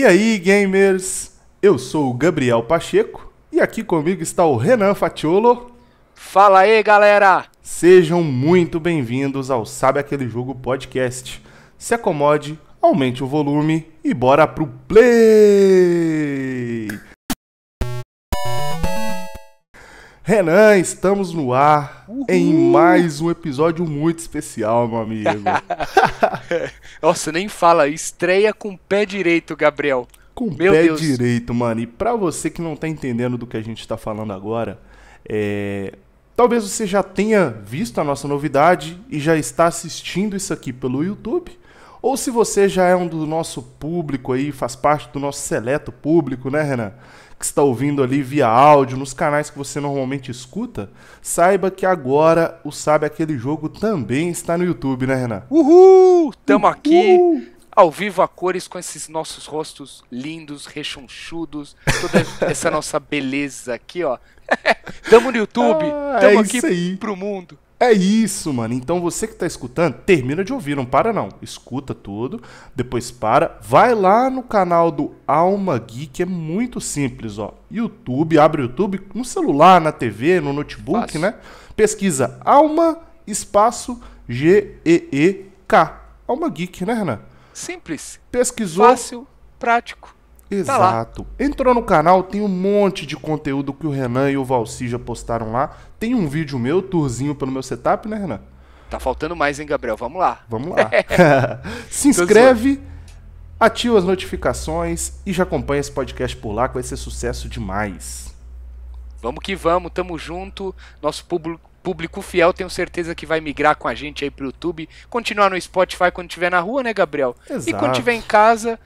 E aí, gamers? Eu sou o Gabriel Pacheco e aqui comigo está o Renan Fatiolo. Fala aí, galera! Sejam muito bem-vindos ao Sabe Aquele Jogo Podcast. Se acomode, aumente o volume e bora pro play! Renan, estamos no ar Uhul. em mais um episódio muito especial, meu amigo. Nossa, nem fala, estreia com o pé direito, Gabriel. Com o pé Deus. direito, mano. E pra você que não tá entendendo do que a gente tá falando agora, é... talvez você já tenha visto a nossa novidade e já está assistindo isso aqui pelo YouTube. Ou se você já é um do nosso público aí, faz parte do nosso seleto público, né, Renan? Que está ouvindo ali via áudio, nos canais que você normalmente escuta, saiba que agora o Sabe Aquele Jogo também está no YouTube, né, Renan? Uhul! Tamo Uhul! aqui! ao vivo a cores com esses nossos rostos lindos, rechonchudos, toda essa nossa beleza aqui, ó. tamo no YouTube, ah, tamo é aqui pro mundo. É isso, mano. Então você que está escutando, termina de ouvir, não para não. Escuta tudo, depois para, vai lá no canal do Alma Geek, é muito simples, ó. YouTube, abre o YouTube no celular, na TV, no notebook, Fácil. né? Pesquisa Alma espaço G E E K. Alma Geek, né, Renan? Simples. Pesquisou. Fácil, prático. Tá Exato. Tá Entrou no canal, tem um monte de conteúdo que o Renan e o Valci já postaram lá. Tem um vídeo meu, tourzinho pelo meu setup, né, Renan? Tá faltando mais, hein, Gabriel? Vamos lá. Vamos lá. Se inscreve, ativa as notificações e já acompanha esse podcast por lá, que vai ser sucesso demais. Vamos que vamos, tamo junto. Nosso público, público fiel, tenho certeza que vai migrar com a gente aí pro YouTube, continuar no Spotify quando estiver na rua, né, Gabriel? Exato. E quando estiver em casa,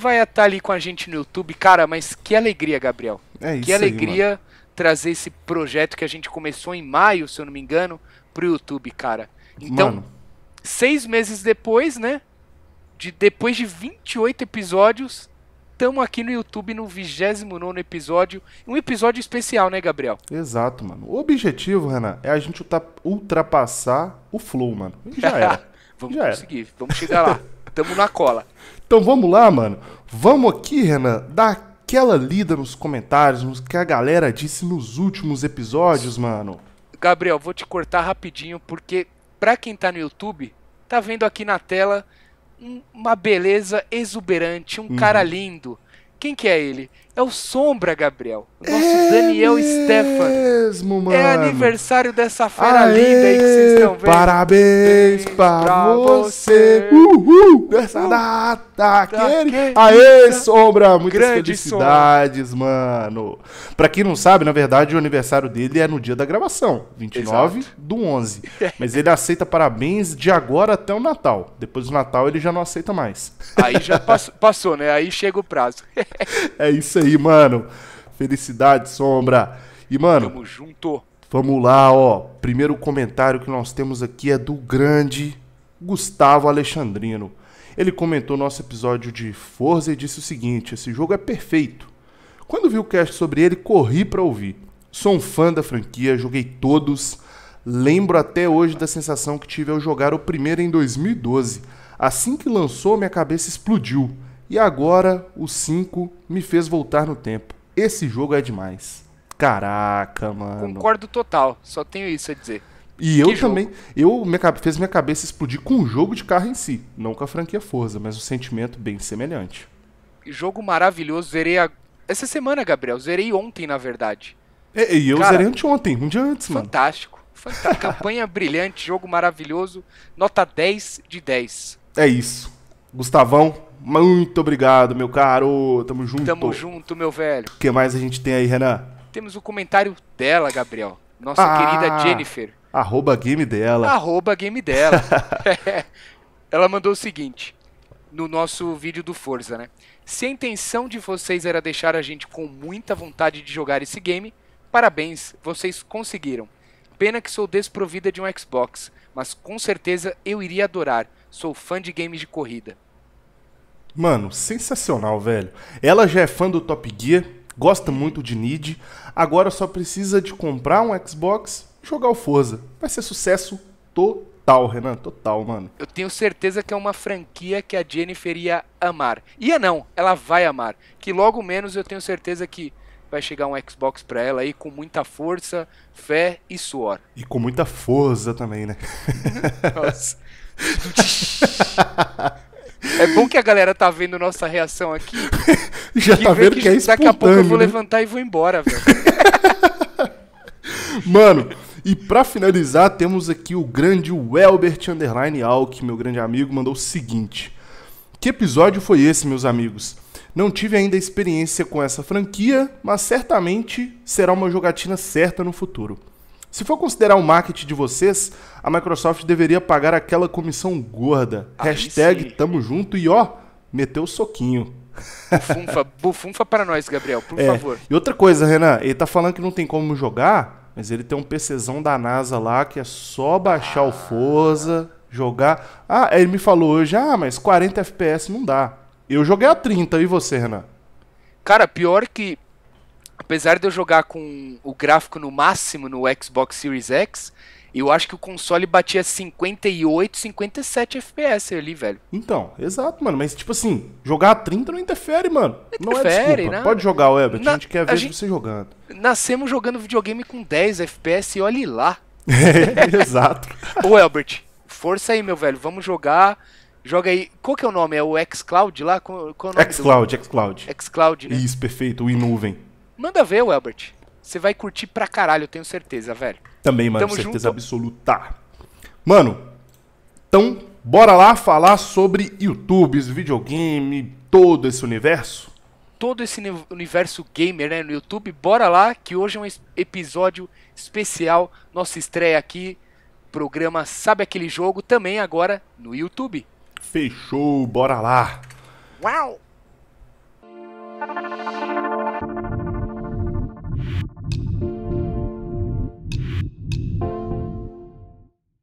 vai estar ali com a gente no YouTube. Cara, mas que alegria, Gabriel. É isso que alegria aí, trazer esse projeto que a gente começou em maio, se eu não me engano, pro YouTube, cara. Então, mano. seis meses depois, né? De, depois de 28 episódios, estamos aqui no YouTube no 29 episódio. Um episódio especial, né, Gabriel? Exato, mano. O objetivo, Renan, é a gente ultrapassar o flow, mano. Já era. vamos já conseguir, era. vamos chegar lá. Tamo na cola. Então vamos lá, mano. Vamos aqui, Renan, dar aquela lida nos comentários, nos que a galera disse nos últimos episódios, mano. Gabriel, vou te cortar rapidinho, porque pra quem tá no YouTube, tá vendo aqui na tela uma beleza exuberante, um uhum. cara lindo. Quem que é ele? É o Sombra, Gabriel. Nosso é Daniel Stefan. Mesmo, é mano. É aniversário dessa feira Aê, linda aí que vocês estão vendo. Parabéns para você. Uhul! Nessa data. aquele... Aê, Sombra! Muitas felicidades, sombra. mano. Pra quem não sabe, na verdade, o aniversário dele é no dia da gravação. 29 Exato. do 11. Mas ele aceita parabéns de agora até o Natal. Depois do Natal ele já não aceita mais. Aí já passou, passou né? Aí chega o prazo. é isso aí aí, mano. Felicidade, sombra. E, mano. Tamo junto. Vamos lá, ó. Primeiro comentário que nós temos aqui é do grande Gustavo Alexandrino. Ele comentou nosso episódio de Forza e disse o seguinte: esse jogo é perfeito. Quando vi o cast sobre ele, corri para ouvir. Sou um fã da franquia, joguei todos. Lembro até hoje da sensação que tive ao jogar o primeiro em 2012. Assim que lançou, minha cabeça explodiu. E agora o 5 me fez voltar no tempo. Esse jogo é demais. Caraca, mano. Concordo total. Só tenho isso a dizer. E que eu jogo? também. Eu minha, fez minha cabeça explodir com o jogo de carro em si. Não com a franquia Forza, mas um sentimento bem semelhante. Jogo maravilhoso. Zerei a... essa semana, Gabriel. Zerei ontem, na verdade. E, é, e eu Cara, zerei anteontem, um dia antes, fantástico, mano. Fantástico. Campanha brilhante, jogo maravilhoso. Nota 10 de 10. É isso. Gustavão, muito obrigado, meu caro. Tamo junto. Tamo junto, meu velho. O que mais a gente tem aí, Renan? Temos o um comentário dela, Gabriel. Nossa ah, querida Jennifer. Arroba game dela. Arroba game dela. Ela mandou o seguinte no nosso vídeo do Forza, né? Se a intenção de vocês era deixar a gente com muita vontade de jogar esse game, parabéns, vocês conseguiram. Pena que sou desprovida de um Xbox, mas com certeza eu iria adorar. Sou fã de games de corrida. Mano, sensacional, velho. Ela já é fã do Top Gear, gosta muito de Need, agora só precisa de comprar um Xbox e jogar o Forza. Vai ser sucesso total, Renan, total, mano. Eu tenho certeza que é uma franquia que a Jennifer ia amar. Ia não, ela vai amar. Que logo menos eu tenho certeza que vai chegar um Xbox pra ela aí com muita força, fé e suor. E com muita força também, né? Uhum. Nossa. É bom que a galera tá vendo nossa reação aqui. Já tá vendo que, que é Daqui a pouco eu vou né? levantar e vou embora, velho. Mano, e para finalizar, temos aqui o grande Welbert Underline Alck, meu grande amigo, mandou o seguinte. Que episódio foi esse, meus amigos? Não tive ainda experiência com essa franquia, mas certamente será uma jogatina certa no futuro. Se for considerar o marketing de vocês, a Microsoft deveria pagar aquela comissão gorda. Aí Hashtag sim. tamo junto e ó, meteu o soquinho. Bufunfa, bufunfa para nós, Gabriel, por é. favor. E outra coisa, Renan, ele tá falando que não tem como jogar, mas ele tem um PCzão da NASA lá que é só baixar ah. o Forza, jogar. Ah, ele me falou hoje, ah, mas 40 FPS não dá. Eu joguei a 30, e você, Renan? Cara, pior que apesar de eu jogar com o gráfico no máximo no Xbox Series X, eu acho que o console batia 58, 57 FPS ali, velho. Então, exato, mano. Mas, tipo assim, jogar a 30 não interfere, mano. Não, interfere, não é Né? Pode jogar, Weber. Na... A gente quer ver gente... você jogando. Nascemos jogando videogame com 10 FPS e olhe lá. é, exato. Ô, Albert, força aí, meu velho. Vamos jogar. Joga aí. Qual que é o nome? É o xCloud lá? Qual, qual é o nome Xcloud, do... Xcloud. Xcloud, né? Isso, perfeito. O Inuvem manda ver, o Elbert. Você vai curtir pra caralho, eu tenho certeza, velho. Também, mano, Tamo certeza junto. absoluta. Mano, então bora lá falar sobre YouTubes, videogame, todo esse universo? Todo esse universo gamer né, no YouTube, bora lá que hoje é um episódio especial, nossa estreia aqui, programa Sabe Aquele Jogo, também agora no YouTube. Fechou, bora lá! Uau!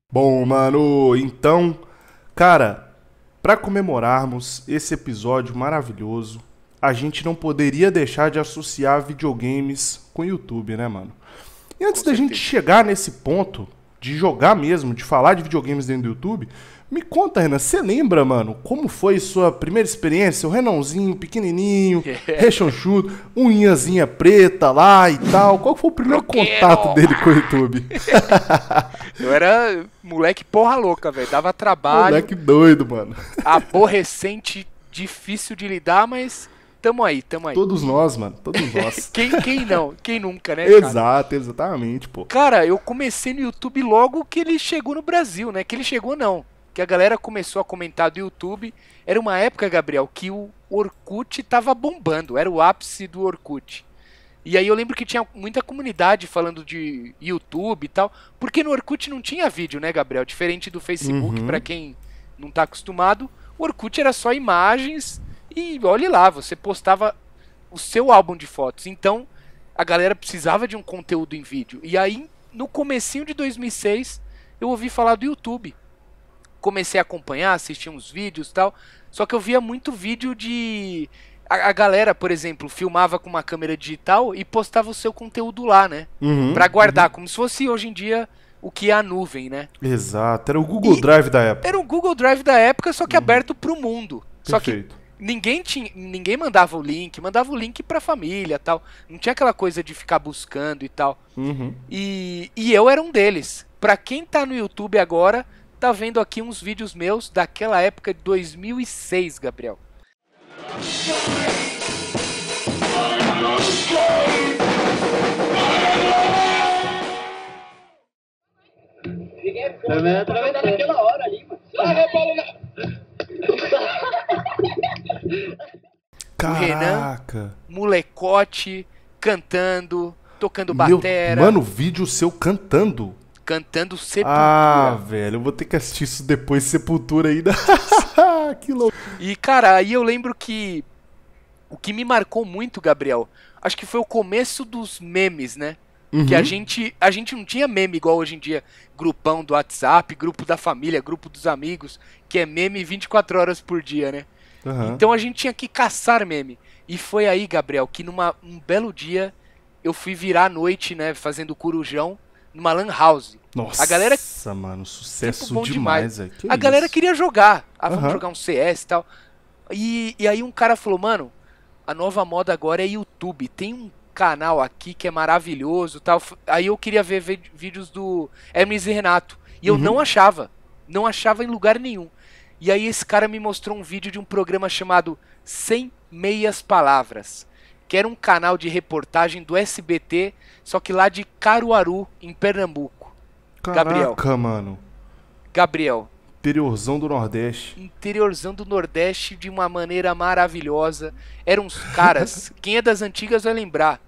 Bom, mano, então, cara, para comemorarmos esse episódio maravilhoso, a gente não poderia deixar de associar videogames com YouTube, né, mano? E antes com da certeza. gente chegar nesse ponto de jogar mesmo, de falar de videogames dentro do YouTube, me conta, Renan, você lembra, mano, como foi sua primeira experiência? O Renãozinho, pequenininho, yeah. É. rechonchudo, unhazinha preta lá e tal. Qual foi o primeiro Roqueiro. contato dele com o YouTube? eu era moleque porra louca, velho. Dava trabalho. Moleque doido, mano. Aborrecente, difícil de lidar, mas tamo aí, tamo aí. Todos nós, mano, todos nós. quem, quem não? Quem nunca, né? Exato, exatamente, pô. Cara, eu comecei no YouTube logo que ele chegou no Brasil, né? Que ele chegou, não que a galera começou a comentar do YouTube. Era uma época, Gabriel, que o Orkut tava bombando, era o ápice do Orkut. E aí eu lembro que tinha muita comunidade falando de YouTube e tal, porque no Orkut não tinha vídeo, né, Gabriel? Diferente do Facebook, uhum. para quem não está acostumado, o Orkut era só imagens e olhe lá, você postava o seu álbum de fotos. Então, a galera precisava de um conteúdo em vídeo. E aí, no comecinho de 2006, eu ouvi falar do YouTube comecei a acompanhar, assistir uns vídeos e tal. Só que eu via muito vídeo de. A, a, galera, por exemplo, filmava com uma câmera digital e postava o seu conteúdo lá, né? Uhum, para guardar, uhum. como se fosse hoje em dia o que é a nuvem, né? Exato, era o Google e Drive da época. Era o Google Drive da época, só que uhum. aberto para o mundo. Só Perfeito. que ninguém tinha, ninguém mandava o link, mandava o link para família, tal. Não tinha aquela coisa de ficar buscando e tal. Uhum. E, e eu era um deles. Para quem tá no YouTube agora, tá vendo aqui uns vídeos meus daquela época de 2006, Gabriel. Caraca. molecote, cantando, tocando batera. mano, vídeo seu cantando cantando ah, Sepultura. Ah, velho, eu vou ter que assistir isso depois Sepultura ainda. que louco. E, cara, aí eu lembro que o que me marcou muito, Gabriel, acho que foi o começo dos memes, né? Uhum. Que a uhum. gente, a gente não tinha meme igual hoje em dia. Grupão do WhatsApp, grupo da família, grupo dos amigos, que é meme 24 horas por dia, né? Uhum. Então a gente tinha que caçar meme. E foi aí, Gabriel, que numa, um belo dia eu fui virar à noite, né, fazendo corujão numa lan house. Nossa, a galera, mano, sucesso tipo, demais. demais. A isso? galera queria jogar. Ah, vamos uhum. jogar um CS e tal. E, e aí um cara falou, mano, a nova moda agora é YouTube. Tem um canal aqui que é maravilhoso tal. Aí eu queria ver, ver vídeos do Hermes e Renato. E eu uhum. não achava. Não achava em lugar nenhum. E aí esse cara me mostrou um vídeo de um programa chamado Sem Meias Palavras que era um canal de reportagem do SBT, só que lá de Caruaru, em Pernambuco. Caraca, Gabriel. mano. Gabriel. Interiorzão do Nordeste. Interiorzão do Nordeste de uma maneira maravilhosa. Eram uns caras, quem é das antigas vai lembrar.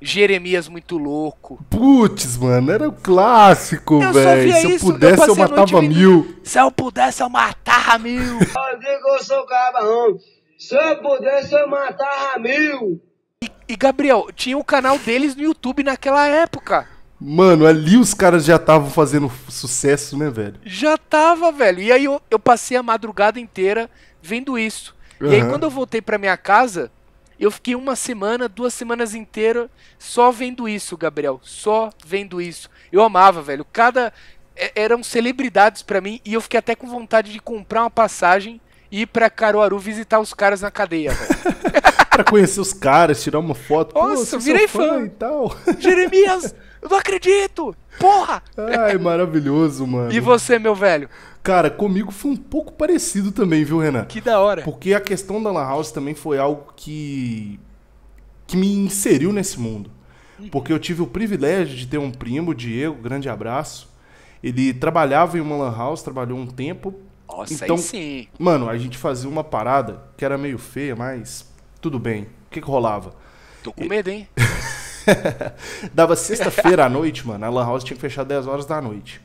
Jeremias muito louco. Putz, mano, era um clássico, velho. Se eu isso, pudesse, eu, eu matava mil. Se eu pudesse, eu matava mil. Rodrigo, eu sou cabarrão. Se eu pudesse, eu matava mil. E Gabriel, tinha o canal deles no YouTube naquela época. Mano, ali os caras já estavam fazendo sucesso, né, velho? Já tava, velho. E aí eu, eu passei a madrugada inteira vendo isso. Uhum. E aí quando eu voltei pra minha casa, eu fiquei uma semana, duas semanas inteiras só vendo isso, Gabriel. Só vendo isso. Eu amava, velho. Cada. É, eram celebridades para mim e eu fiquei até com vontade de comprar uma passagem ir pra Caruaru visitar os caras na cadeia, velho. pra conhecer os caras, tirar uma foto. Nossa, Pô, virei fã. fã e tal. Jeremias, eu não acredito! Porra! Ai, maravilhoso, mano. E você, meu velho? Cara, comigo foi um pouco parecido também, viu, Renan? Que da hora. Porque a questão da Lan House também foi algo que. que me inseriu nesse mundo. Uhum. Porque eu tive o privilégio de ter um primo, Diego, grande abraço. Ele trabalhava em uma Lan House, trabalhou um tempo, nossa, então, aí sim. Mano, a gente fazia uma parada que era meio feia, mas tudo bem. O que, que rolava? Tô com medo, hein? Dava sexta-feira à noite, mano. A Lan House tinha que fechar 10 horas da noite.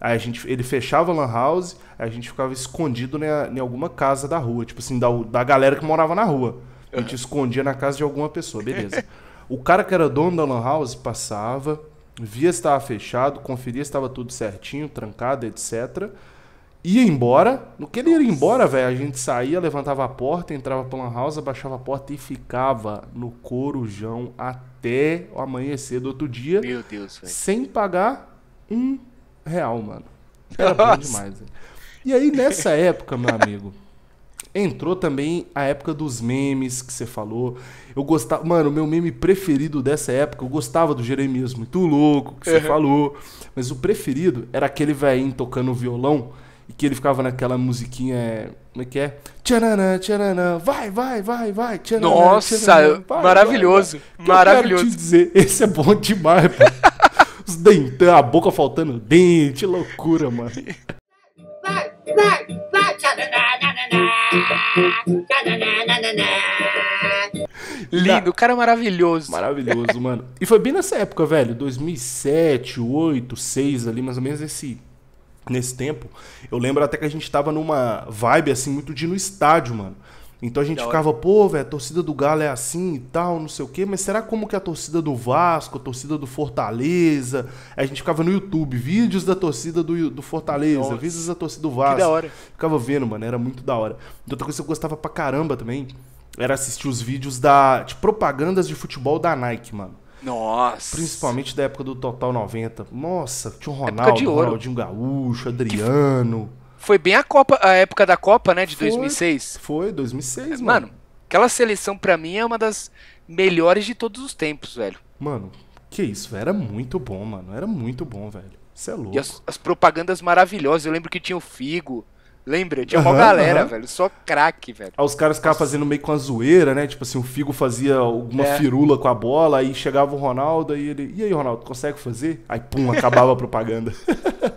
Aí a gente, ele fechava a Lan House, aí a gente ficava escondido né, em alguma casa da rua, tipo assim, da, da galera que morava na rua. A gente uhum. escondia na casa de alguma pessoa, beleza. o cara que era dono da Lan House passava, via se estava fechado, conferia se estava tudo certinho, trancado, etc ia embora. No que ele ia embora, velho, a gente saía, levantava a porta, entrava pra uma house, abaixava a porta e ficava no corujão até o amanhecer do outro dia. Meu Deus, velho. Sem pagar um real, mano. Era bom demais, velho. E aí, nessa época, meu amigo, entrou também a época dos memes que você falou. Eu gostava. Mano, o meu meme preferido dessa época, eu gostava do Jeremias muito louco, que você uhum. falou. Mas o preferido era aquele velhinho tocando violão e que ele ficava naquela musiquinha. Como é que é? Tchananã, tchananã, vai, vai, vai, vai. Tchananã, Nossa, tchananã, vai, maravilhoso. Vai, vai. Maravilhoso. Eu quero te dizer, esse é bom demais, pô. Os dentão, a boca faltando dente, loucura, mano. Vai, vai, vai, Lindo, o cara é maravilhoso. Maravilhoso, mano. E foi bem nessa época, velho. 2007, 8, 6 ali, mais ou menos esse nesse tempo, eu lembro até que a gente tava numa vibe assim muito de no estádio, mano. Então a gente ficava, pô, velho, a torcida do Galo é assim e tal, não sei o quê, mas será como que a torcida do Vasco, a torcida do Fortaleza? A gente ficava no YouTube, vídeos da torcida do, do Fortaleza, Nossa. vídeos da torcida do Vasco. Que da hora. Ficava vendo, mano, era muito da hora. então outra coisa que eu gostava pra caramba também era assistir os vídeos da, de propagandas de futebol da Nike, mano. Nossa. Principalmente da época do Total 90. Nossa, tinha o Ronaldo, de ouro. Ronaldinho Gaúcho, Adriano. Foi bem a Copa, a época da Copa, né, de foi, 2006. Foi, 2006, mano. Mano, aquela seleção pra mim é uma das melhores de todos os tempos, velho. Mano, que isso, velho. Era muito bom, mano. Era muito bom, velho. Isso é louco. E as, as propagandas maravilhosas. Eu lembro que tinha o Figo. Lembra? Tinha uma uhum, galera, uhum. velho. Só craque, velho. Aí os caras ficavam fazendo meio com a zoeira, né? Tipo assim, o Figo fazia alguma é. firula com a bola, aí chegava o Ronaldo, aí ele. E aí, Ronaldo, consegue fazer? Aí, pum, acabava a propaganda.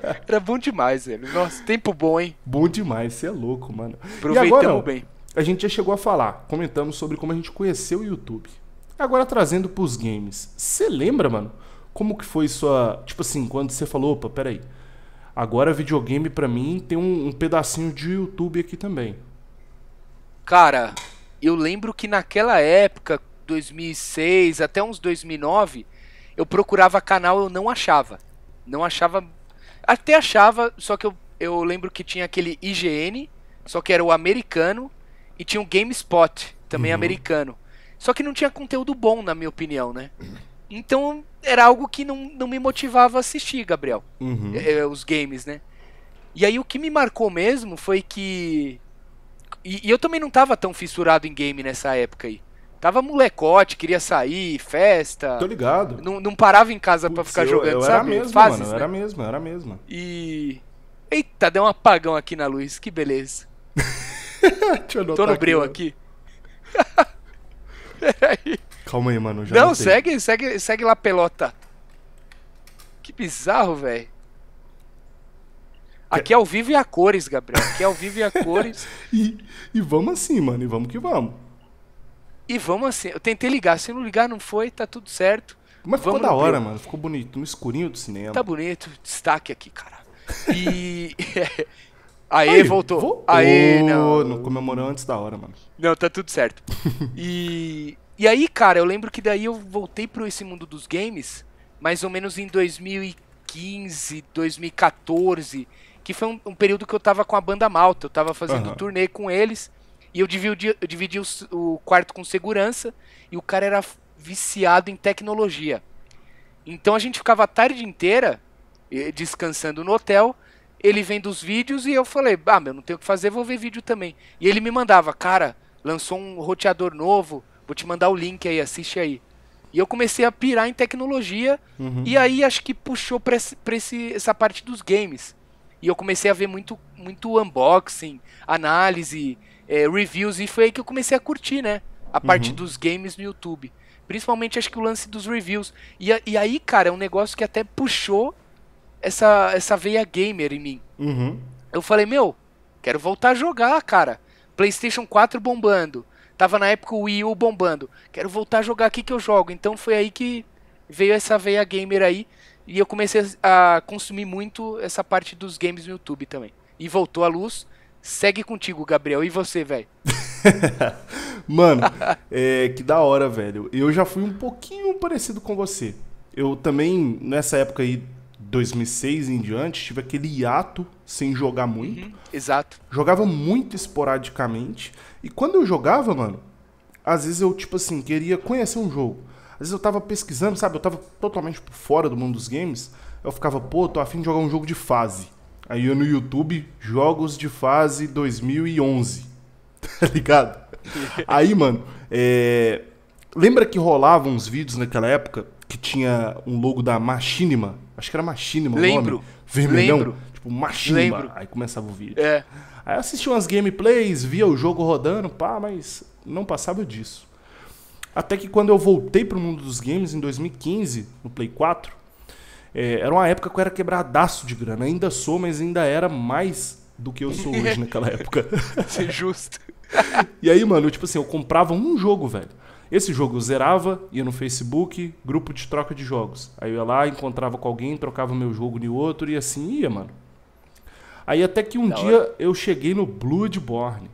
Era bom demais, velho. Nossa, tempo bom, hein? Bom demais, você é louco, mano. Aproveitamos bem. A gente já chegou a falar, comentamos sobre como a gente conheceu o YouTube. Agora trazendo pros games. Você lembra, mano? Como que foi sua. Tipo assim, quando você falou, opa, peraí. aí Agora, videogame para mim tem um, um, pedacinho de YouTube aqui também. Cara, eu lembro que naquela época, 2006 até uns 2009, eu procurava canal, eu não achava. Não achava. Até achava, só que eu, eu lembro que tinha aquele IGN, só que era o americano, e tinha o GameSpot, também uhum. americano. Só que não tinha conteúdo bom, na minha opinião, né? Então era algo que não, não me motivava a assistir, Gabriel. Uhum. É, é, os games, né? E aí o que me marcou mesmo foi que. E, e, eu também não tava tão fissurado em game nessa época aí. Tava molecote, queria sair, festa. Tô ligado. Não, não parava em casa para ficar jogando, eu sabe? Era mesmo, Fases, mano, né? Era mesmo, era mesmo. E. Eita, deu um apagão aqui na luz, que beleza. Deixa eu Tô no aqui, breu mano. aqui. Peraí. Calma aí, mano. não, segue, segue, segue lá, pelota. Que bizarro, velho. Aqui é ao vivo e a cores, Gabriel. Aqui é ao vivo e a cores. e, e vamos assim, mano. E vamos que vamos. E vamos assim. Eu tentei ligar. Se não ligar, não foi. Tá tudo certo. Mas ficou da hora, mano. Ficou bonito. No escurinho do cinema. Tá bonito. Destaque aqui, cara. E... Aê, Aí, voltou. voltou. Aê, não. Comemorou antes da hora, mano. Não, tá tudo certo. E... E aí, cara, eu lembro que daí eu voltei para esse mundo dos games, mais ou menos em 2015, 2014, que foi um, um período que eu tava com a banda Malta, eu tava fazendo uhum. turnê com eles, e eu dividi, eu dividi o, o quarto com segurança, e o cara era viciado em tecnologia. Então a gente ficava a tarde inteira eh, descansando no hotel. Ele vendo os vídeos e eu falei: Ah, meu, não tenho o que fazer, vou ver vídeo também. E ele me mandava: Cara, lançou um roteador novo, Vou te mandar o link aí, assiste aí. E eu comecei a pirar em tecnologia. Uhum. E aí acho que puxou pra, esse, pra esse, essa parte dos games. E eu comecei a ver muito, muito unboxing, análise, é, reviews. E foi aí que eu comecei a curtir, né? A parte uhum. dos games no YouTube. Principalmente acho que o lance dos reviews. E, e aí, cara, é um negócio que até puxou essa, essa veia gamer em mim. Uhum. Eu falei, meu, quero voltar a jogar, cara. PlayStation 4 bombando. Tava na época o Wii U bombando. Quero voltar a jogar aqui que eu jogo. Então foi aí que veio essa veia gamer aí. E eu comecei a consumir muito essa parte dos games no YouTube também. E voltou à luz. Segue contigo, Gabriel. E você, velho? Mano, é, que da hora, velho. Eu já fui um pouquinho parecido com você. Eu também, nessa época aí, 2006 em diante, tive aquele hiato sem jogar uhum. muito. Uhum, exato. Jogava muito esporadicamente. E quando eu jogava, mano, às vezes eu, tipo assim, queria conhecer um jogo. Às vezes eu tava pesquisando, sabe? Eu tava totalmente por fora do mundo dos games. Eu ficava, pô, tô afim de jogar um jogo de fase. Aí eu no YouTube, jogos de fase 2011. Tá ligado? Aí, mano, é... lembra que rolavam uns vídeos naquela época que tinha um logo da Machinima. Acho que era Machinima Lembro. o nome. Vermelhão. Lembro. Tipo, Machinima. Lembro. Aí começava o vídeo. É. Aí eu assistia umas gameplays, via o jogo rodando, pá, mas não passava disso. Até que quando eu voltei pro mundo dos games, em 2015, no Play 4, é, era uma época que eu era quebradaço de grana. Ainda sou, mas ainda era mais do que eu sou hoje naquela época. Ser justo. e aí, mano, tipo assim, eu comprava um jogo, velho. Esse jogo eu zerava, ia no Facebook, grupo de troca de jogos. Aí eu ia lá, encontrava com alguém, trocava meu jogo em outro e assim ia, mano. Aí até que um da dia hora. eu cheguei no Bloodborne.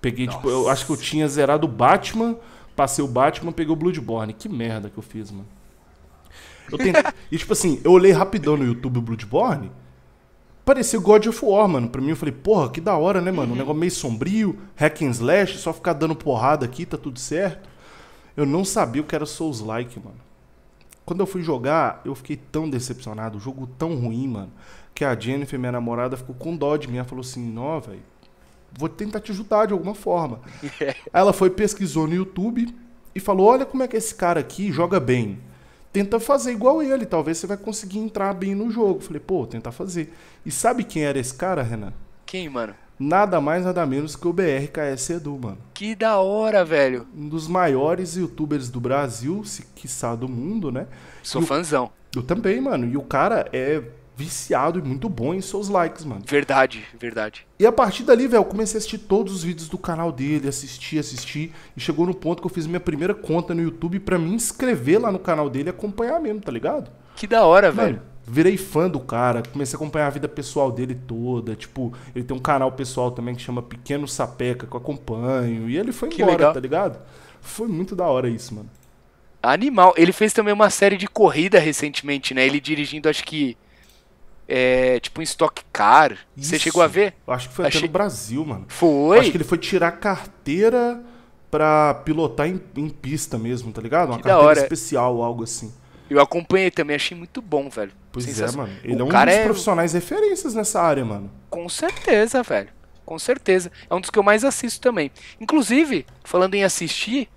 Peguei, Nossa. tipo, eu acho que eu tinha zerado o Batman, passei o Batman, peguei o Bloodborne. Que merda que eu fiz, mano. Eu tentei... e tipo assim, eu olhei rapidão no YouTube o Bloodborne. Parecia God of War, mano. Pra mim, eu falei, porra, que da hora, né, mano? Uhum. Um negócio meio sombrio, hack and slash, só ficar dando porrada aqui, tá tudo certo. Eu não sabia o que era Souls-like, mano. Quando eu fui jogar, eu fiquei tão decepcionado, o jogo tão ruim, mano, que a Jennifer, minha namorada, ficou com dó de mim. Ela falou assim, ó, velho, vou tentar te ajudar de alguma forma. Aí ela foi, pesquisou no YouTube e falou, olha como é que esse cara aqui joga bem tenta fazer igual ele, talvez você vai conseguir entrar bem no jogo. Falei, pô, tentar fazer. E sabe quem era esse cara, Renan? Quem, mano? Nada mais, nada menos que o BRKS Edu, mano. Que da hora, velho. Um dos maiores youtubers do Brasil, se quiçá do mundo, né? Sou e fãzão. O... Eu também, mano. E o cara é viciado e muito bom em seus likes, mano. Verdade, verdade. E a partir dali, velho, eu comecei a assistir todos os vídeos do canal dele, assistir, assistir. E chegou no ponto que eu fiz minha primeira conta no YouTube para me inscrever lá no canal dele e acompanhar mesmo, tá ligado? Que da hora, mano, velho. Virei fã do cara, comecei a acompanhar a vida pessoal dele toda. Tipo, ele tem um canal pessoal também que chama Pequeno Sapeca, que eu acompanho. E ele foi que embora, legal. tá ligado? Foi muito da hora isso, mano. Animal. Ele fez também uma série de corrida recentemente, né? Ele dirigindo, acho que é, tipo um Stock Car. Isso. Você chegou a ver? Eu acho que foi Achei... até no Brasil, mano. Foi? Eu acho que ele foi tirar carteira pra pilotar em, em pista mesmo, tá ligado? Uma que carteira especial, algo assim. Eu acompanhei também, achei muito bom, velho. Pois Sensação. é, mano. Ele o é um dos é... profissionais referências nessa área, mano. Com certeza, velho. Com certeza. É um dos que eu mais assisto também. Inclusive, falando em assistir,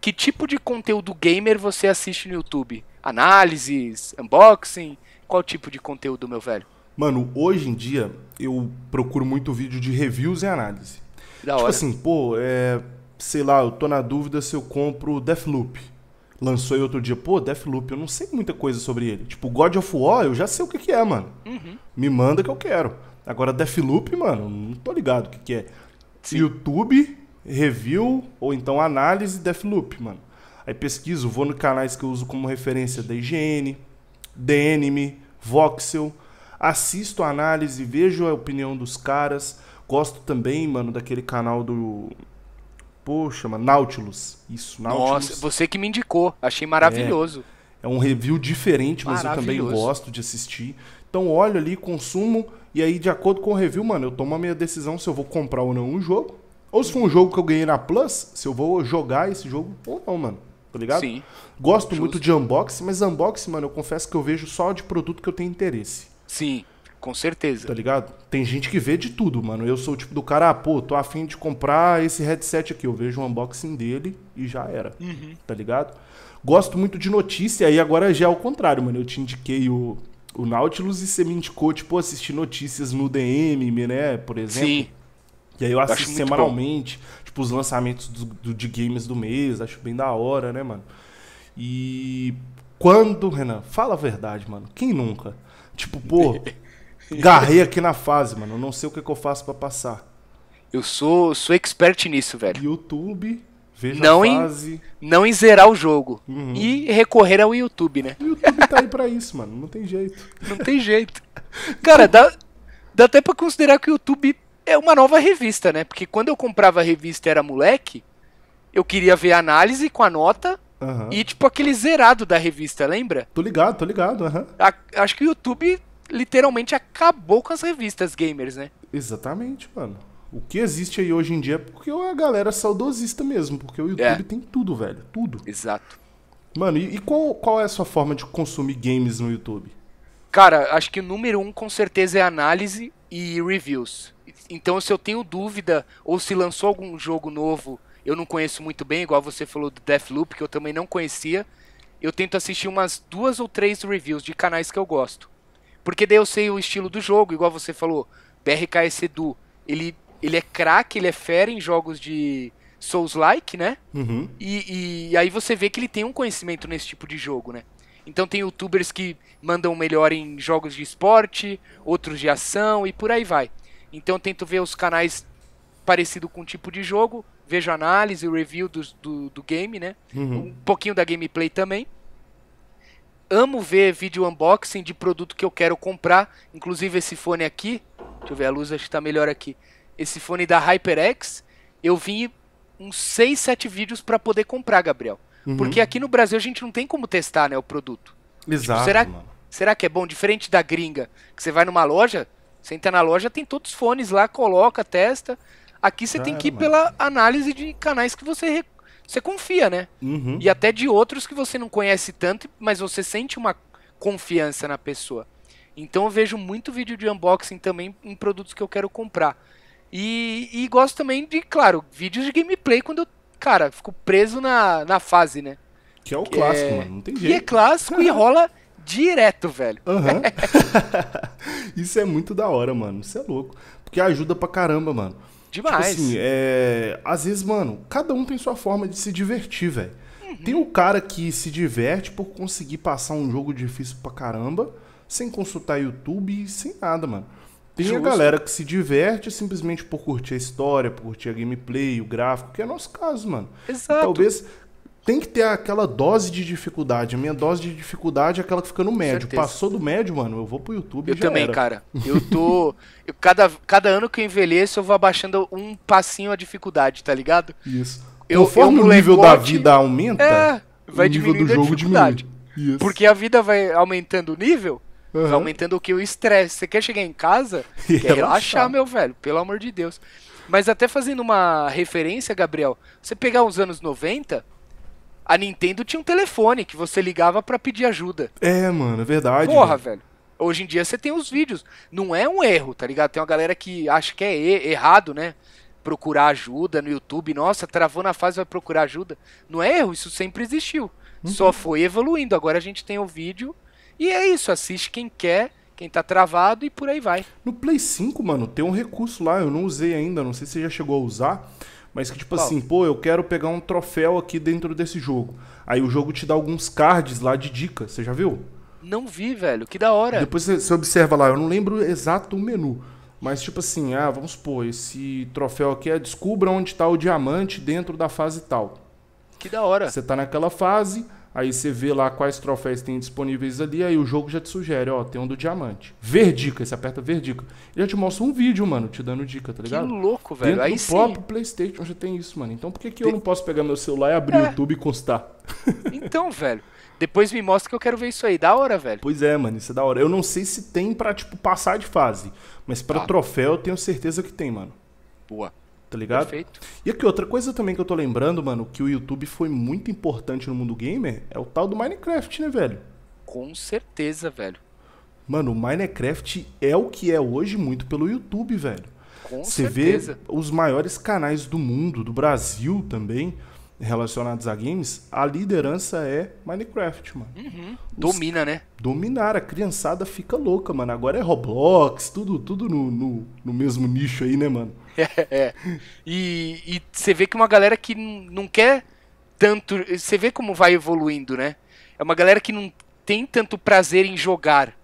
que tipo de conteúdo gamer você assiste no YouTube? Análises, unboxing, qual tipo de conteúdo, meu velho? Mano, hoje em dia eu procuro muito vídeo de reviews e análise. Da tipo hora. assim, pô, é, sei lá, eu tô na dúvida se eu compro Deathloop. Lançou aí outro dia, pô, Deathloop, eu não sei muita coisa sobre ele. Tipo, God of War, eu já sei o que, que é, mano. Uhum. Me manda que eu quero. Agora, Deathloop, mano, não tô ligado o que, que é. Sim. YouTube, review ou então análise Deathloop, mano. Aí pesquiso, vou no canais que eu uso como referência da IGN, The Enemy, Voxel. Assisto a análise, vejo a opinião dos caras. Gosto também, mano, daquele canal do. Poxa, mano, Nautilus. Isso, Nautilus. Nossa, você que me indicou. Achei maravilhoso. É, é um review diferente, mas eu também gosto de assistir. Então olho ali, consumo, e aí de acordo com o review, mano, eu tomo a minha decisão se eu vou comprar ou não um jogo. Ou se for um jogo que eu ganhei na Plus, se eu vou jogar esse jogo ou não, mano tá ligado? Sim. Gosto Justo. muito de unboxing, mas unboxing, mano, eu confesso que eu vejo só de produto que eu tenho interesse. Sim, com certeza. Tá ligado? Tem gente que vê de tudo, mano. Eu sou o tipo do cara, ah, pô, tô afim de comprar esse headset aqui. Eu vejo o um unboxing dele e já era. Uhum. Tá ligado? Gosto muito de notícia e agora já é o contrário, mano. Eu te indiquei o, o Nautilus e você me indicou, tipo, assistir notícias no DM, né? Por exemplo. Sim. E aí eu assisto eu semanalmente. Bom tipo, os lançamentos do, do, de games do mês. Acho bem da hora, né, mano? E quando, Renan, fala a verdade, mano. Quem nunca? Tipo, pô, garrei aqui na fase, mano. Eu não sei o que, é que eu faço para passar. Eu sou, sou expert nisso, velho. YouTube, veja não a fase. Em, não em zerar o jogo. Uhum. E recorrer ao YouTube, né? O YouTube tá aí pra isso, mano. Não tem jeito. Não tem jeito. Cara, dá, dá até pra considerar que o YouTube é uma nova revista, né? Porque quando eu comprava a revista era moleque, eu queria ver a análise com a nota uhum. e tipo aquele zerado da revista, lembra? Tô ligado, tô ligado. Uhum. A, acho que o YouTube literalmente acabou com as revistas gamers, né? Exatamente, mano. O que existe aí hoje em dia é porque a galera é saudosista mesmo, porque o YouTube é. tem tudo, velho. Tudo. Exato. Mano, e, e qual, qual é a sua forma de consumir games no YouTube? Cara, acho que o número um com certeza é análise e reviews. Então, se eu tenho dúvida ou se lançou algum jogo novo, eu não conheço muito bem, igual você falou do Deathloop, que eu também não conhecia, eu tento assistir umas duas ou três reviews de canais que eu gosto. Porque daí eu sei o estilo do jogo, igual você falou, BRKS Edu, ele, ele é craque, ele é fera em jogos de Souls-like, né? Uhum. E, e aí você vê que ele tem um conhecimento nesse tipo de jogo, né? Então tem youtubers que mandam melhor em jogos de esporte, outros de ação e por aí vai. Então eu tento ver os canais parecido com o tipo de jogo, vejo análise, review do, do, do game, né? Uhum. Um pouquinho da gameplay também. Amo ver vídeo unboxing de produto que eu quero comprar, inclusive esse fone aqui. Deixa eu ver, a luz acho que tá melhor aqui. Esse fone da HyperX, eu vi uns 6, 7 vídeos para poder comprar, Gabriel. Uhum. Porque aqui no Brasil a gente não tem como testar, né, o produto. Tipo, Exato. Tipo, será, será que é bom? Diferente da gringa, que você vai numa loja, você entra na loja, tem todos os fones lá, coloca, testa. Aqui você tem que ir mano. pela análise de canais que você, você confia, né? Uhum. E até de outros que você não conhece tanto, mas você sente uma confiança na pessoa. Então eu vejo muito vídeo de unboxing também em produtos que eu quero comprar. E, e gosto também de, claro, vídeos de gameplay quando eu, cara, fico preso na, na fase, né? Que é o que clássico, é... mano. Não tem jeito. E é clássico e rola direto, velho. Uhum. Isso é muito da hora, mano. Isso é louco. Porque ajuda pra caramba, mano. Tipo Demais. Tipo assim, é... às vezes, mano, cada um tem sua forma de se divertir, velho. Uhum. Tem o cara que se diverte por conseguir passar um jogo difícil pra caramba, sem consultar YouTube, sem nada, mano. Tem Justo. a galera que se diverte simplesmente por curtir a história, por curtir a gameplay, o gráfico, que é nosso caso, mano. Exato. Talvez tem que ter aquela dose de dificuldade. A minha dose de dificuldade é aquela que fica no médio. Passou do médio, mano, eu vou pro YouTube. Eu também, era. cara. Eu tô. Eu, cada, cada ano que eu envelheço, eu vou abaixando um passinho a dificuldade, tá ligado? Isso. Eu, Conforme eu, o nível da vida aumenta, é, vai o nível do jogo diminui. Isso. Porque a vida vai aumentando o nível, uhum. vai aumentando o que? O estresse. Você quer chegar em casa? E é, quer relaxar, meu velho, pelo amor de Deus. Mas até fazendo uma referência, Gabriel, você pegar uns anos 90, a Nintendo tinha um telefone que você ligava para pedir ajuda. É, mano, é verdade. Porra, mano. velho. Hoje em dia você tem os vídeos. Não é um erro, tá ligado? Tem uma galera que acha que é errado, né? Procurar ajuda no YouTube. Nossa, travou na fase, vai procurar ajuda. Não é erro, isso sempre existiu. Uhum. Só foi evoluindo. Agora a gente tem o vídeo. E é isso, assiste quem quer, quem tá travado e por aí vai. No Play 5, mano, tem um recurso lá, eu não usei ainda, não sei se você já chegou a usar mas que tipo Paulo. assim, pô, eu quero pegar um troféu aqui dentro desse jogo. Aí o jogo te dá alguns cards lá de dica, você já viu? Não vi, velho, que da hora. Depois você observa lá, eu não lembro exato o menu, mas tipo assim, ah, vamos supor, esse troféu aqui é descubra onde está o diamante dentro da fase tal. Que da hora. Você tá naquela fase, Aí você vê lá quais troféus tem disponíveis ali, aí o jogo já te sugere, ó, tem um do diamante. Verdica, você aperta verdica. Ele já te mostra um vídeo, mano, te dando dica, tá ligado? Que louco, velho. Dentro aí do sim. próprio PlayStation já tem isso, mano. Então por que, que eu não posso pegar meu celular e abrir o é. YouTube e constar? Então, velho. Depois me mostra que eu quero ver isso aí. Da hora, velho. Pois é, mano, isso é da hora. Eu não sei se tem pra, tipo, passar de fase. Mas pra ah. troféu eu tenho certeza que tem, mano. Boa. Tá ligado? Perfeito. E aqui, outra coisa também que eu tô lembrando, mano, que o YouTube foi muito importante no mundo gamer, é o tal do Minecraft, né, velho? Com certeza, velho. Mano, o Minecraft é o que é hoje muito pelo YouTube, velho. Com Você certeza. vê os maiores canais do mundo, do Brasil também relacionados a games, a liderança é Minecraft, mano. Uhum. Domina, né? Dominar, a criançada fica louca, mano. Agora é Roblox, tudo, tudo no, no, no mesmo nicho aí, né, mano? É, é. E, e você vê que uma galera que não quer tanto. Você vê como vai evoluindo, né? É uma galera que não tem tanto prazer em jogar.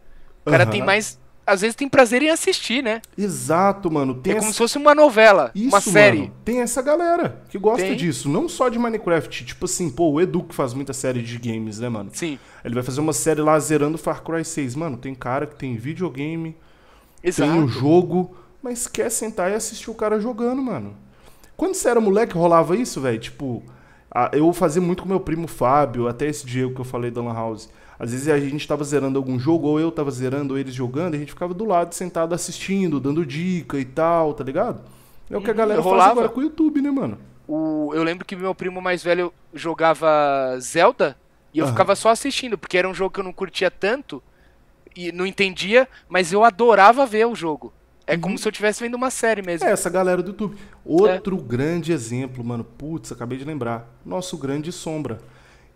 O cara uhum. tem mais às vezes tem prazer em assistir, né? Exato, mano. Tem é como se fosse uma novela, Isso, uma série. Mano. Tem essa galera que gosta tem. disso, não só de Minecraft. Tipo assim, pô, o Edu que faz muita série de games, né, mano? Sim. Ele vai fazer uma série lá zerando Far Cry 6. Mano, tem cara que tem videogame, Exato. tem o um jogo, mas quer sentar e assistir o cara jogando, mano. Quando você era moleque, rolava isso, velho? Tipo, eu fazia muito com meu primo Fábio, até esse Diego que eu falei da Lan House às vezes a gente estava zerando algum jogo, ou eu estava zerando, ou eles jogando, e a gente ficava do lado, sentado, assistindo, dando dica e tal, tá ligado? É o que a uhum. galera Rolava. faz agora com o YouTube, né, mano? O, eu lembro que meu primo mais velho jogava Zelda e eu ficava só assistindo, porque era um jogo que eu não curtia tanto e não entendia, mas eu adorava ver o jogo. É uhum. como se eu estivesse vendo uma série mesmo. É, essa galera do YouTube. Outro é. grande exemplo, mano. Putz, acabei de lembrar. Nosso grande Sombra.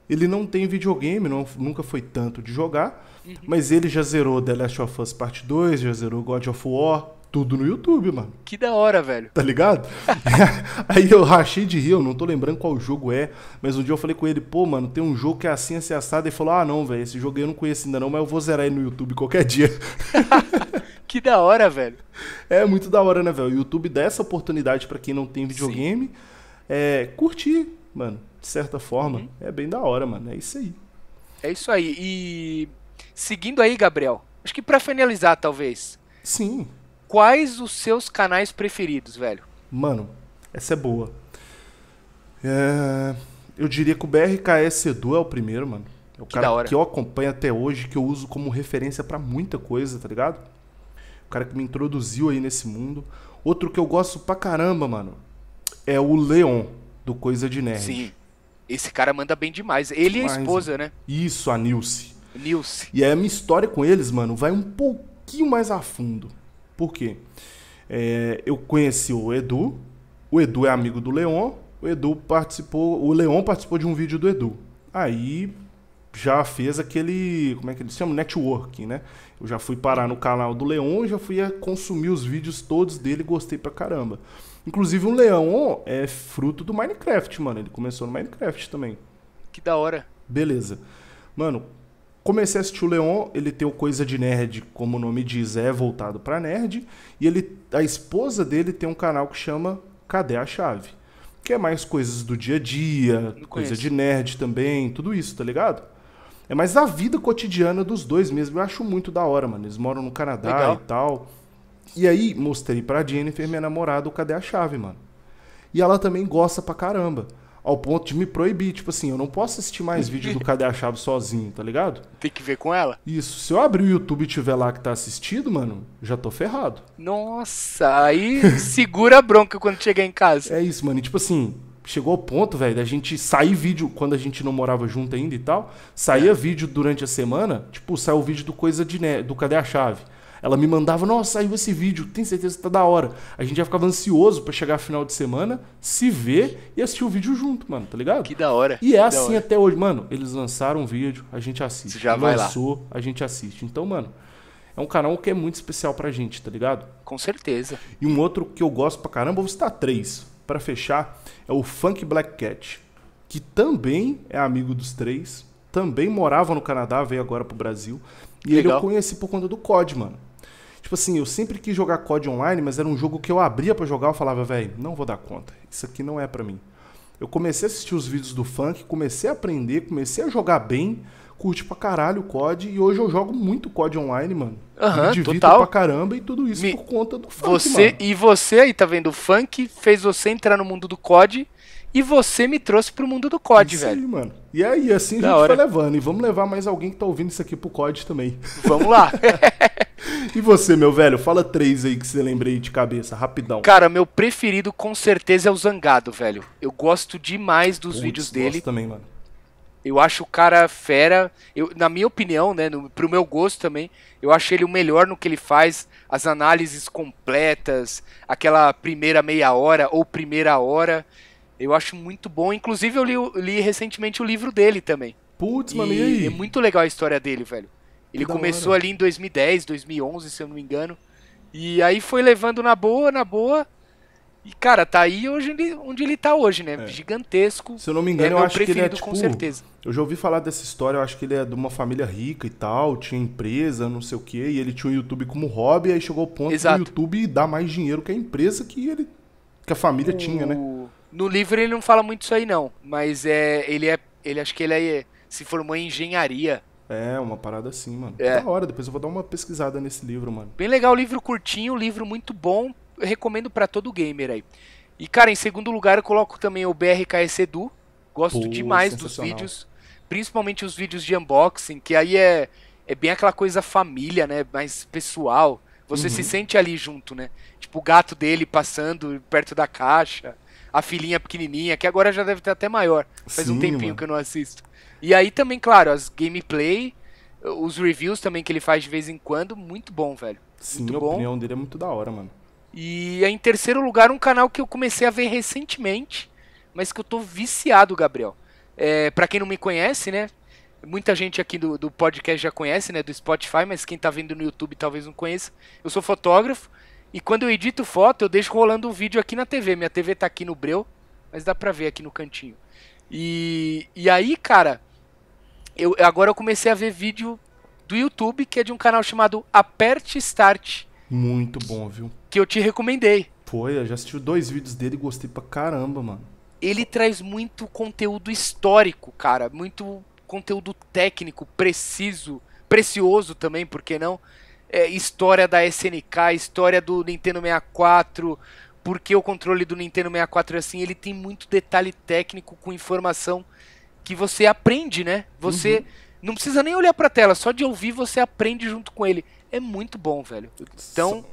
Ele não tem videogame, não, nunca foi tanto de jogar, uhum. mas ele já zerou The Last of Us Parte 2, já zerou God of War, tudo no YouTube, mano. Que da hora, velho. Tá ligado? Aí eu rachei de rir, eu não tô lembrando qual jogo é, mas um dia eu falei com ele, pô, mano, tem um jogo que é assim, assim, assado. Ele falou, ah, não, velho, esse jogo eu não conheço ainda não, mas eu vou zerar ele no YouTube qualquer dia. que da hora, velho. É muito da hora, né, velho? O YouTube dá essa oportunidade para quem não tem videogame. Sim. É, curtir, mano de certa forma. Uhum. É bem da hora, mano. É isso aí. É isso aí. E seguindo aí, Gabriel, acho que para finalizar, talvez. Sim. Quais os seus canais preferidos, velho? Mano, essa é boa. É... Eu diria que o BRKS Edu é o primeiro, mano. É o que cara que eu acompanho até hoje, que eu uso como referência para muita coisa, tá ligado? O cara que me introduziu aí nesse mundo. Outro que eu gosto pra caramba, mano, é o Leon, do Coisa de Nerd. Sim. Esse cara manda bem demais. Ele demais, e a esposa, né? Isso, a Nilce. Nilce. E aí a minha história com eles, mano, vai um pouquinho mais a fundo. Por quê? É, eu conheci o Edu. O Edu é amigo do Leon. O Edu participou. O Leon participou de um vídeo do Edu. Aí já fez aquele. Como é que ele chama? Networking, né? Eu já fui parar no canal do Leon, já fui consumir os vídeos todos dele, gostei pra caramba. Inclusive o Leão é fruto do Minecraft, mano. Ele começou no Minecraft também. Que da hora. Beleza. Mano, comecei a assistir o Leon, ele tem o Coisa de Nerd, como o nome diz, é voltado para nerd, e ele a esposa dele tem um canal que chama Cadê a Chave? Que é mais coisas do dia a dia, coisa de nerd também, tudo isso, tá ligado? É mais a vida cotidiana dos dois mesmo, eu acho muito da hora, mano. Eles moram no Canadá Legal. e tal. E aí mostrei pra Jennifer, minha namorada, o cadê a chave, mano. E ela também gosta pra caramba. Ao ponto de me proibir, tipo assim, eu não posso assistir mais vídeo do Cadê a Chave sozinho, tá ligado? Tem que ver com ela? Isso. Se eu abrir o YouTube e tiver lá que tá assistido, mano, já tô ferrado. Nossa, aí segura a bronca quando chegar em casa. É isso, mano. E tipo assim, chegou ao ponto, velho, da gente sair vídeo quando a gente não morava junto ainda e tal. Saía é. vídeo durante a semana, tipo, saiu o vídeo do Coisa de ne do Cadê a Chave. Ela me mandava, nossa, saiu esse vídeo, tem certeza que tá da hora. A gente já ficava ansioso para chegar final de semana, se ver e assistir o vídeo junto, mano, tá ligado? Que da hora. E é assim hora. até hoje. Mano, eles lançaram um vídeo, a gente assiste. Você já Lançou, vai Lançou, a gente assiste. Então, mano, é um canal que é muito especial pra gente, tá ligado? Com certeza. E um outro que eu gosto pra caramba, vou citar três. para fechar, é o Funk Black Cat, que também é amigo dos três, também morava no Canadá, veio agora pro Brasil. E Legal. ele eu conheci por conta do COD, mano. Tipo assim, eu sempre quis jogar COD online, mas era um jogo que eu abria para jogar, eu falava, velho, não vou dar conta. Isso aqui não é para mim. Eu comecei a assistir os vídeos do funk, comecei a aprender, comecei a jogar bem, curti pra caralho o COD e hoje eu jogo muito COD online, mano. Aham, uhum, total. pra caramba e tudo isso Me... por conta do funk, você, mano. E você aí, tá vendo? O funk fez você entrar no mundo do COD e você me trouxe pro mundo do COD, isso velho. Aí, mano. E aí, assim da a gente hora. vai levando. E vamos levar mais alguém que tá ouvindo isso aqui pro COD também. Vamos lá. e você, meu velho? Fala três aí que você lembrei de cabeça, rapidão. Cara, meu preferido com certeza é o Zangado, velho. Eu gosto demais dos Puts, vídeos dele. Gosto também, mano. Eu acho o cara fera. Eu, na minha opinião, né, no, pro meu gosto também, eu acho ele o melhor no que ele faz. As análises completas, aquela primeira meia hora ou primeira hora. Eu acho muito bom. Inclusive, eu li, li recentemente o livro dele também. Putz, mano, e aí? É muito legal a história dele, velho. Ele começou ali em 2010, 2011, se eu não me engano. E aí foi levando na boa, na boa. E, cara, tá aí hoje onde ele tá hoje, né? É. Gigantesco. Se eu não me é engano, é eu acho que ele é, tipo, com certeza. Eu já ouvi falar dessa história, eu acho que ele é de uma família rica e tal, tinha empresa, não sei o quê, e ele tinha o YouTube como hobby, aí chegou ao ponto Exato. do YouTube dar mais dinheiro que a empresa que ele que a família o... tinha, né? No livro ele não fala muito isso aí, não. Mas é. Ele é. Ele acho que ele é, se formou em engenharia. É, uma parada assim, mano. É. Da hora, depois eu vou dar uma pesquisada nesse livro, mano. Bem legal, livro curtinho, livro muito bom. Eu recomendo para todo gamer aí. E, cara, em segundo lugar eu coloco também o BRKS Edu. Gosto Pô, demais dos vídeos. Principalmente os vídeos de unboxing, que aí é, é bem aquela coisa família, né? Mais pessoal. Você uhum. se sente ali junto, né? Tipo o gato dele passando perto da caixa a filhinha pequenininha, que agora já deve ter até maior. Faz Sim, um tempinho mano. que eu não assisto. E aí também, claro, as gameplay, os reviews também que ele faz de vez em quando, muito bom, velho. Sim, muito a bom. opinião dele é muito da hora, mano. E é, em terceiro lugar, um canal que eu comecei a ver recentemente, mas que eu tô viciado, Gabriel. É, para quem não me conhece, né? Muita gente aqui do, do podcast já conhece, né? Do Spotify, mas quem tá vendo no YouTube talvez não conheça. Eu sou fotógrafo e quando eu edito foto, eu deixo rolando um vídeo aqui na TV. Minha TV tá aqui no breu, mas dá pra ver aqui no cantinho. E, e aí, cara, eu, agora eu comecei a ver vídeo do YouTube, que é de um canal chamado Aperte Start. Muito bom, viu? Que eu te recomendei. Foi, eu já assisti dois vídeos dele e gostei pra caramba, mano. Ele traz muito conteúdo histórico, cara. Muito conteúdo técnico, preciso, precioso também, por que não? é, história da SNK, história do Nintendo 64, porque o controle do Nintendo 64 é assim, ele tem muito detalhe técnico com informação que você aprende, né? Você uhum. não precisa nem olhar pra tela, só de ouvir você aprende junto com ele. É muito bom, velho. Então,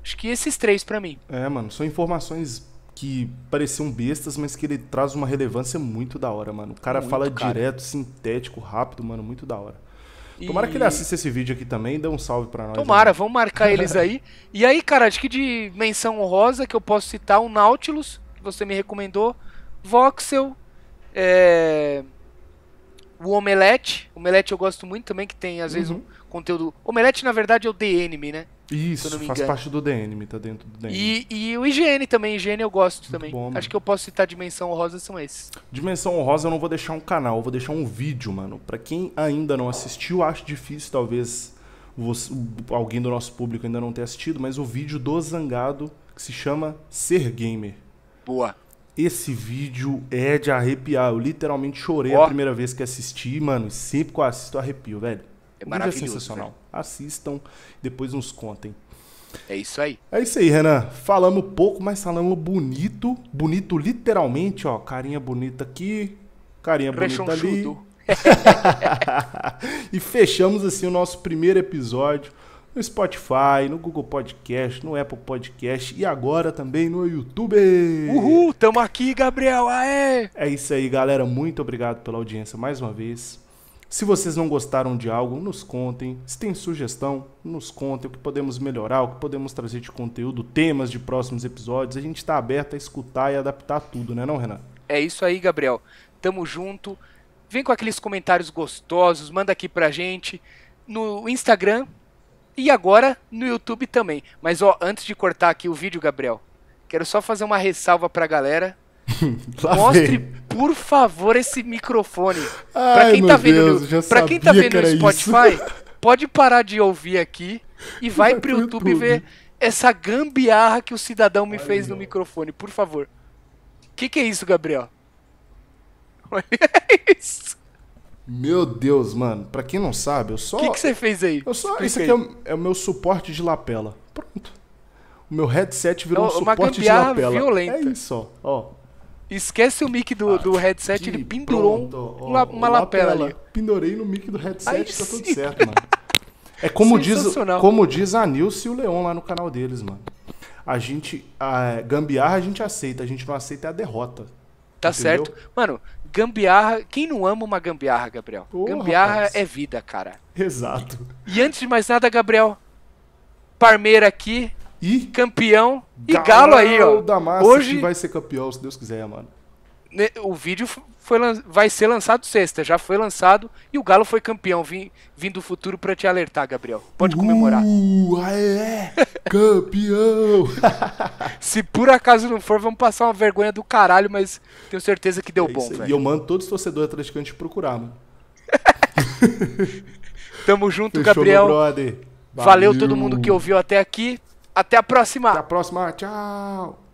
acho que esses três para mim. É, mano, são informações que pareciam bestas, mas que ele traz uma relevância muito da hora, mano. O cara muito fala cara. direto, sintético, rápido, mano, muito da hora. Tomara que ele assista esse vídeo aqui também e dê um salve pra nós. Tomara, vamos marcar eles aí. E aí, cara, acho que de menção honrosa que eu posso citar o Nautilus, que você me recomendou, Voxel, é... o Omelete. O Omelete eu gosto muito também, que tem às uhum. vezes um conteúdo. Omelete, na verdade, é o The né? Isso, faz engano. parte do DNM, tá dentro do DNM. E, e o IGN também, IGN eu gosto Muito também. Bom, Acho que eu posso citar Dimensão Rosa são esses. Dimensão Rosa eu não vou deixar um canal, eu vou deixar um vídeo, mano. Pra quem ainda não assistiu, acho difícil talvez você, alguém do nosso público ainda não tenha assistido, mas o vídeo do Zangado, que se chama Ser Gamer. Boa. Esse vídeo é de arrepiar. Eu literalmente chorei Boa. a primeira vez que assisti, mano. Sempre que eu assisto, arrepio, velho. É, é maravilhoso. É sensacional. Assistam, depois nos contem. É isso aí. É isso aí, Renan. Falamos pouco, mas falamos bonito. Bonito literalmente, ó. Carinha bonita aqui, carinha bonita ali. e fechamos assim o nosso primeiro episódio no Spotify, no Google Podcast, no Apple Podcast e agora também no YouTube. Uhul, tamo aqui, Gabriel. Aê! É isso aí, galera. Muito obrigado pela audiência mais uma vez. Se vocês não gostaram de algo, nos contem. Se tem sugestão, nos contem o que podemos melhorar, o que podemos trazer de conteúdo, temas de próximos episódios. A gente está aberto a escutar e adaptar tudo, né, não, Renan? É isso aí, Gabriel. Tamo junto. Vem com aqueles comentários gostosos, manda aqui pra gente no Instagram e agora no YouTube também. Mas ó, antes de cortar aqui o vídeo, Gabriel, quero só fazer uma ressalva pra galera Mostre, por favor, esse microfone. para tá pra quem tá vendo, Deus, no, pra quem tá vendo no Spotify, isso. pode parar de ouvir aqui e vai, vai pro, YouTube, YouTube ver essa gambiarra que o cidadão me Ai, fez no meu. microfone, por favor. O que, que é isso, Gabriel? Olha isso. Meu Deus, mano. Pra quem não sabe, eu só. O que, você fez aí? Eu só. Isso aqui é o, é o, meu suporte de lapela. Pronto. O meu headset virou então, um suporte de lapela. Violenta. É isso, só ó. Esquece o mic do, ah, do headset, ele pendurou pronto, uma, uma lapela, ali. Pendurei no mic do headset, Aí, tá sim. tudo certo, mano. É como diz, como diz a Nilce e o Leon lá no canal deles, mano. A gente. A gambiarra a gente aceita, a gente não aceita é a derrota. Tá entendeu? certo. Mano, gambiarra. Quem não ama uma gambiarra, Gabriel? gambiarra rapaz. é vida, cara. Exato. E antes de mais nada, Gabriel, Parmeira aqui, e campeão e Galo, Galo aí, ó. Da massa Hoje que vai ser campeão, se Deus quiser, mano. O vídeo foi, vai ser lançado sexta, já foi lançado e o Galo foi campeão. Vim, vim do futuro para te alertar, Gabriel. Pode Uhul, comemorar. Uh, aê, campeão! se por acaso não for, vamos passar uma vergonha do caralho, mas tenho certeza que deu é bom, velho. E eu mando todos os torcedores atleticanos te procurar, mano. Tamo junto, Fechou, Gabriel. Valeu. Valeu todo mundo que ouviu até aqui. Até a próxima. Até a próxima. Tchau.